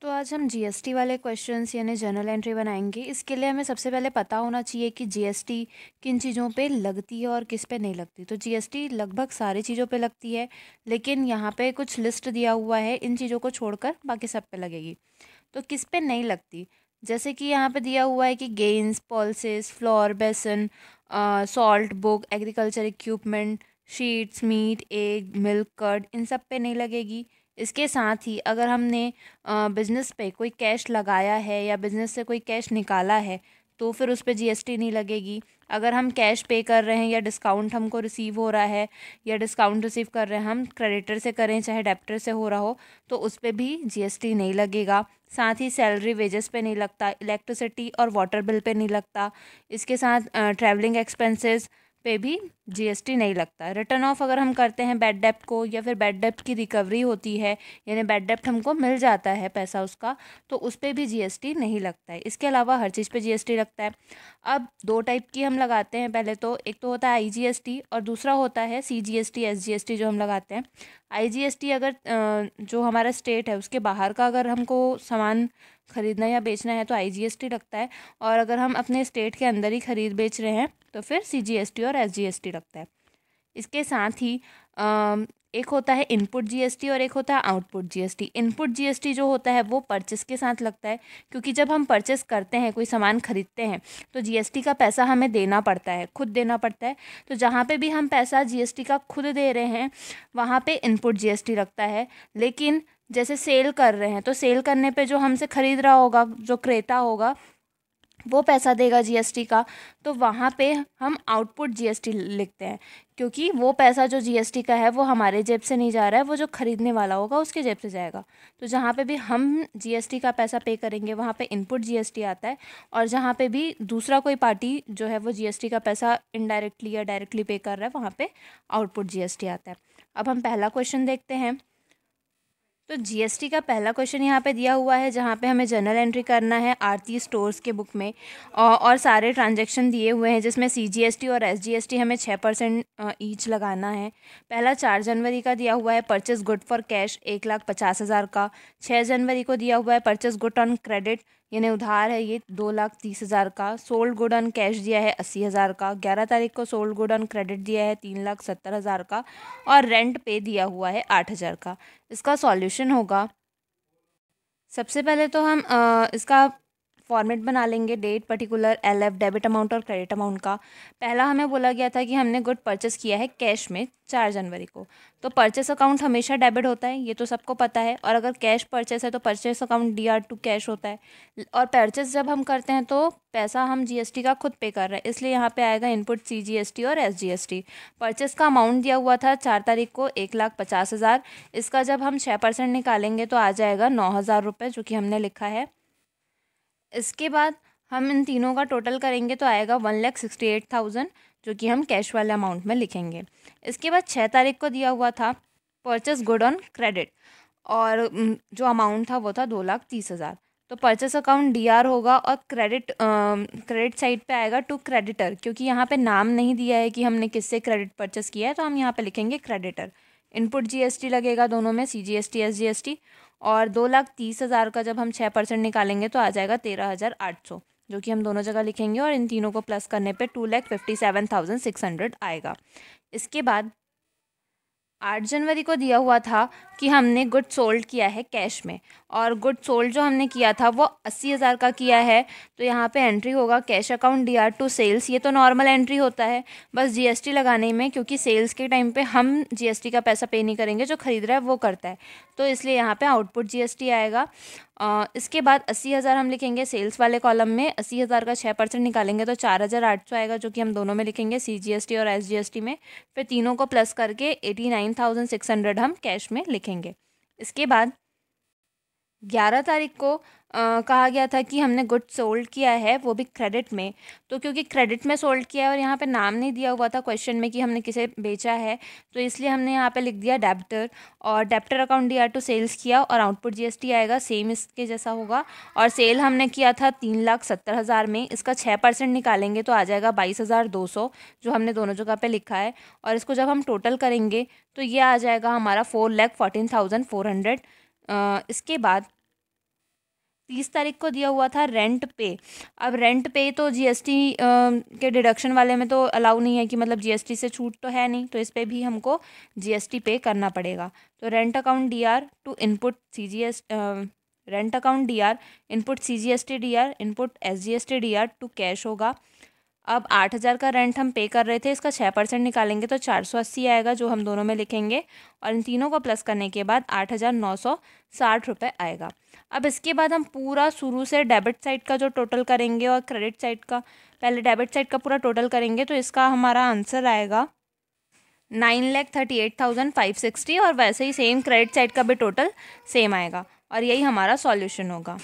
तो आज हम जीएसटी वाले क्वेश्चंस यानी जर्नल एंट्री बनाएंगे इसके लिए हमें सबसे पहले पता होना चाहिए कि जीएसटी किन चीज़ों पे लगती है और किस पे नहीं लगती तो जीएसटी लगभग सारी चीज़ों पे लगती है लेकिन यहाँ पे कुछ लिस्ट दिया हुआ है इन चीज़ों को छोड़कर बाकी सब पे लगेगी तो किस पे नहीं लगती जैसे कि यहाँ पर दिया हुआ है कि गेंस पॉलिस फ्लोर बेसन salt book agriculture equipment sheets meat egg milk curd इन सब पे नहीं लगेगी इसके साथ ही अगर हमने बिज़नेस पे कोई कैश लगाया है या बिज़नेस से कोई कैश निकाला है तो फिर उस पर जी नहीं लगेगी अगर हम कैश पे कर रहे हैं या डिस्काउंट हमको रिसीव हो रहा है या डिस्काउंट रिसीव कर रहे हैं हम क्रेडिटर से करें चाहे डेप्टर से हो रहा हो तो उस पर भी जीएसटी नहीं लगेगा साथ ही सैलरी वेजेस पे नहीं लगता इलेक्ट्रिसिटी और वाटर बिल पे नहीं लगता इसके साथ ट्रैवलिंग एक्सपेंसेस पे भी जीएसटी नहीं लगता रिटर्न ऑफ अगर हम करते हैं बैड डेप्ट को या फिर बैड डेप्ट की रिकवरी होती है यानी बैड डेप्ट हमको मिल जाता है पैसा उसका तो उस पर भी जीएसटी नहीं लगता है इसके अलावा हर चीज़ पे जीएसटी लगता है अब दो टाइप की हम लगाते हैं पहले तो एक तो होता है आई और दूसरा होता है सीजीएसटी एसजीएसटी जो हम लगाते हैं आई अगर जो हमारा स्टेट है उसके बाहर का अगर हमको सामान ख़रीदना या बेचना है तो आईजीएसटी लगता है और अगर हम अपने स्टेट के अंदर ही ख़रीद बेच रहे हैं तो फिर सीजीएसटी और एसजीएसटी लगता है इसके साथ ही एक होता है इनपुट जीएसटी और एक होता है आउटपुट जीएसटी इनपुट जीएसटी जो होता है वो परचेस के साथ लगता है क्योंकि जब हम परचेस करते हैं कोई सामान खरीदते हैं तो जीएसटी का पैसा हमें देना पड़ता है खुद देना पड़ता है तो जहाँ पे भी हम पैसा जीएसटी का खुद दे रहे हैं वहाँ पे इनपुट जीएसटी लगता है लेकिन जैसे सेल कर रहे हैं तो सेल करने पे जो हमसे ख़रीद रहा होगा जो क्रेता होगा वो पैसा देगा जीएसटी का तो वहाँ पे हम आउटपुट जीएसटी लिखते हैं क्योंकि वो पैसा जो जीएसटी का है वो हमारे जेब से नहीं जा रहा है वो जो ख़रीदने वाला होगा उसके जेब से जाएगा तो जहाँ पे भी हम जीएसटी का पैसा पे करेंगे वहाँ पे इनपुट जीएसटी आता है और जहाँ पे भी दूसरा कोई पार्टी जो है वो जीएसटी का पैसा इनडायरेक्टली या डायरेक्टली पे कर रहा है वहाँ पर आउटपुट जी आता है अब हम पहला क्वेश्चन देखते हैं तो जीएसटी का पहला क्वेश्चन यहाँ पे दिया हुआ है जहाँ पे हमें जनरल एंट्री करना है आरती स्टोर्स के बुक में और, और सारे ट्रांजैक्शन दिए हुए हैं जिसमें सीजीएसटी और एसजीएसटी हमें छः परसेंट ईच लगाना है पहला चार जनवरी का दिया हुआ है परचेस गुड फॉर कैश एक लाख पचास हज़ार का छः जनवरी को दिया हुआ है परचेस गुड ऑन क्रेडिट यानी उधार है ये दो लाख तीस हज़ार का सोल्ड गुड ऑन कैश दिया है अस्सी हज़ार का ग्यारह तारीख को सोल्ड गुड ऑन क्रेडिट दिया है तीन लाख सत्तर हज़ार का और रेंट पे दिया हुआ है आठ हज़ार का इसका सॉल्यूशन होगा सबसे पहले तो हम आ, इसका फॉर्मेट बना लेंगे date particular L F debit amount और क्रेडिट अमाउंट का पहला हमें बोला गया था कि हमने गुड परचेस किया है कैश में चार जनवरी को तो परचेस अकाउंट हमेशा डेबिट होता है ये तो सबको पता है और अगर कैश परचेस है तो purchase account D R to cash होता है और परचेस जब हम करते हैं तो पैसा हम टी का खुद पे कर रहे हैं इसलिए यहाँ पर आएगा इनपुट सी टी और एस टी परचेस का अमाउंट दिया हुआ था चार तारीख को एक लाख पचास हज़ार इसका जब हम छः परसेंट निकालेंगे तो आ जाएगा नौ हज़ार रुपये जो कि हमने लिखा है इसके बाद हम इन तीनों का टोटल करेंगे तो आएगा one lakh sixty eight thousand जो कि हम कैश वाले अमाउंट में लिखेंगे इसके बाद छः तारीख को दिया हुआ था परचेस गुड ऑन क्रेडिट और जो अमाउंट था वो था दो लाख तीस हज़ार तो परचेस अकाउंट डी होगा और क्रेडिट क्रेडिट साइड पे आएगा टू क्रेडिटर क्योंकि यहाँ पे नाम नहीं दिया है कि हमने किससे क्रेडिट परचेस किया है तो हम यहाँ पे लिखेंगे क्रेडिटर इनपुट जीएसटी लगेगा दोनों में C G S T S G S T और दो लाख तीस हज़ार का जब हम छः परसेंट निकालेंगे तो आ जाएगा तेरह हज़ार आठ सौ जो कि हम दोनों जगह लिखेंगे और इन तीनों को प्लस करने पे two lakh fifty seven thousand six hundred आएगा इसके बाद आठ जनवरी को दिया हुआ था कि हमने गुड सोल्ड किया है कैश में और गुड सोल्ड जो हमने किया था वो अस्सी हज़ार का किया है तो यहाँ पे एंट्री होगा cash account D R to sales ये तो नॉर्मल एंट्री होता है बस जीएसटी लगाने में क्योंकि सेल्स के टाइम पे हम जीएसटी का पैसा पे नहीं करेंगे जो ख़रीद रहा है वो करता है तो इसलिए यहाँ पे आउटपुट जीएसटी आएगा इसके बाद अस्सी हज़ार हम लिखेंगे सेल्स वाले कॉलम में अस्सी हज़ार का छः परसेंट निकालेंगे तो चार हज़ार आठ सौ आएगा जो कि हम दोनों में लिखेंगे सी जी एस टी और एस जी एस टी में फिर तीनों को प्लस करके eighty nine thousand six hundred हम कैश में लिखेंगे इसके बाद ग्यारह तारीख को आ, कहा गया था कि हमने गुड सोल्ड किया है वो भी क्रेडिट में तो क्योंकि क्रेडिट में सोल्ड किया है और यहाँ पे नाम नहीं दिया हुआ था क्वेश्चन में कि हमने किसे बेचा है तो इसलिए हमने यहाँ पे लिख दिया डेप्टर और debtor account D R to sales किया और आउटपुट जीएसटी आएगा सेम इसके जैसा होगा और सेल हमने किया था तीन लाख सत्तर हज़ार में इसका छः परसेंट निकालेंगे तो आ जाएगा बाईस हज़ार दो सौ जो हमने दोनों जगह पर लिखा है और इसको जब हम टोटल करेंगे तो ये आ जाएगा हमारा four lakh fourteen thousand four hundred इसके बाद तीस तारीख को दिया हुआ था रेंट पे अब रेंट पे तो जीएसटी के डिडक्शन वाले में तो अलाउ नहीं है कि मतलब जीएसटी से छूट तो है नहीं तो इस पर भी हमको जीएसटी पे करना पड़ेगा तो rent account DR to input CGS rent account DR input CGST DR input SGST DR to cash होगा अब आठ हज़ार का रेंट हम पे कर रहे थे इसका छः परसेंट निकालेंगे तो चार सौ अस्सी आएगा जो हम दोनों में लिखेंगे और इन तीनों को प्लस करने के बाद आठ हज़ार नौ सौ साठ रुपये आएगा अब इसके बाद हम पूरा शुरू से डेबिट साइड का जो टोटल करेंगे और क्रेडिट साइड का पहले डेबिट साइड का पूरा टोटल करेंगे तो इसका हमारा आंसर आएगा nine lakh thirty eight thousand five sixty और वैसे ही सेम क्रेडिट साइड का भी टोटल सेम आएगा और यही हमारा सॉल्यूशन होगा